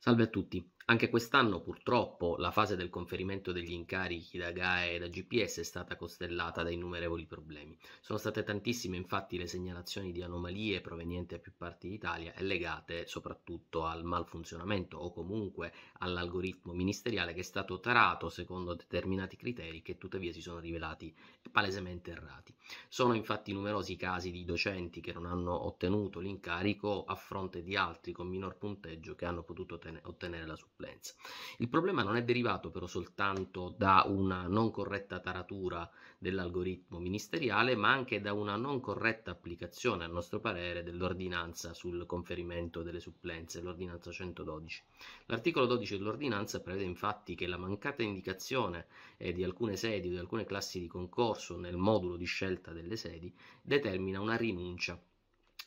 Salve a tutti. Anche quest'anno purtroppo la fase del conferimento degli incarichi da GAE e da GPS è stata costellata da innumerevoli problemi. Sono state tantissime infatti le segnalazioni di anomalie provenienti da più parti d'Italia e legate soprattutto al malfunzionamento o comunque all'algoritmo ministeriale che è stato tarato secondo determinati criteri che tuttavia si sono rivelati palesemente errati. Sono infatti numerosi i casi di docenti che non hanno ottenuto l'incarico a fronte di altri con minor punteggio che hanno potuto ottenere la superiore supplenza. Il problema non è derivato però soltanto da una non corretta taratura dell'algoritmo ministeriale, ma anche da una non corretta applicazione, a nostro parere, dell'ordinanza sul conferimento delle supplenze, l'ordinanza 112. L'articolo 12 dell'ordinanza prevede infatti che la mancata indicazione eh, di alcune sedi o di alcune classi di concorso nel modulo di scelta delle sedi determina una rinuncia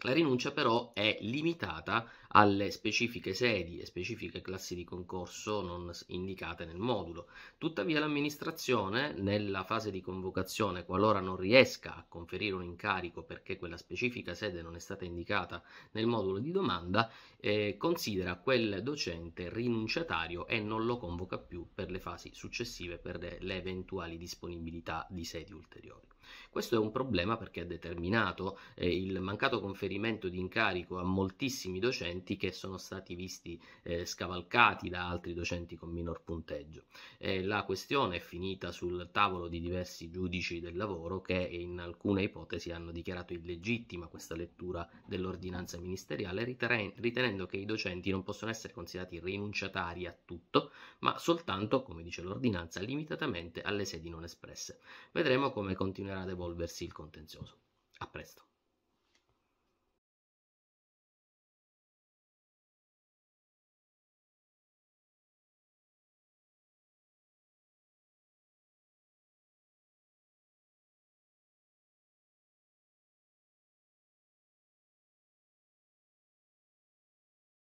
la rinuncia però è limitata alle specifiche sedi e specifiche classi di concorso non indicate nel modulo. Tuttavia l'amministrazione nella fase di convocazione, qualora non riesca a conferire un incarico perché quella specifica sede non è stata indicata nel modulo di domanda, eh, considera quel docente rinunciatario e non lo convoca più per le fasi successive per le, le eventuali disponibilità di sedi ulteriori. Questo è un problema perché ha determinato eh, il mancato conferimento trasferimento di incarico a moltissimi docenti che sono stati visti eh, scavalcati da altri docenti con minor punteggio. Eh, la questione è finita sul tavolo di diversi giudici del lavoro che in alcune ipotesi hanno dichiarato illegittima questa lettura dell'ordinanza ministeriale ritenendo che i docenti non possono essere considerati rinunciatari a tutto, ma soltanto, come dice l'ordinanza, limitatamente alle sedi non espresse. Vedremo come continuerà ad evolversi il contenzioso. A presto.